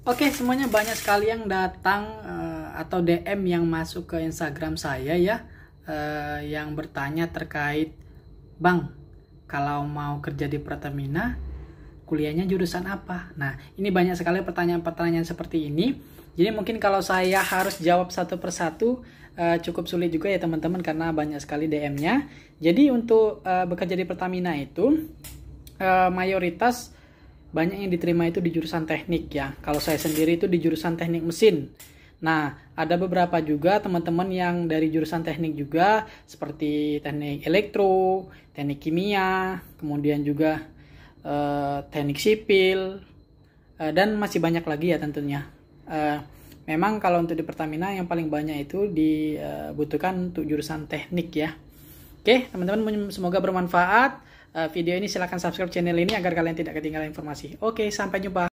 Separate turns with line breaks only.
Oke, semuanya banyak sekali yang datang uh, atau DM yang masuk ke Instagram saya ya, uh, yang bertanya terkait, Bang, kalau mau kerja di Pertamina, kuliahnya jurusan apa? Nah, ini banyak sekali pertanyaan-pertanyaan seperti ini. Jadi mungkin kalau saya harus jawab satu persatu, uh, cukup sulit juga ya teman-teman karena banyak sekali DM-nya. Jadi untuk uh, bekerja di Pertamina itu, uh, mayoritas banyak yang diterima itu di jurusan teknik ya. Kalau saya sendiri itu di jurusan teknik mesin. Nah, ada beberapa juga teman-teman yang dari jurusan teknik juga seperti teknik elektro, teknik kimia, kemudian juga eh, teknik sipil eh, dan masih banyak lagi ya tentunya. Eh, memang kalau untuk di Pertamina yang paling banyak itu dibutuhkan eh, untuk jurusan teknik ya. Oke, teman-teman semoga bermanfaat. Eh, video ini silahkan subscribe channel ini agar kalian tidak ketinggalan informasi. Oke, sampai jumpa.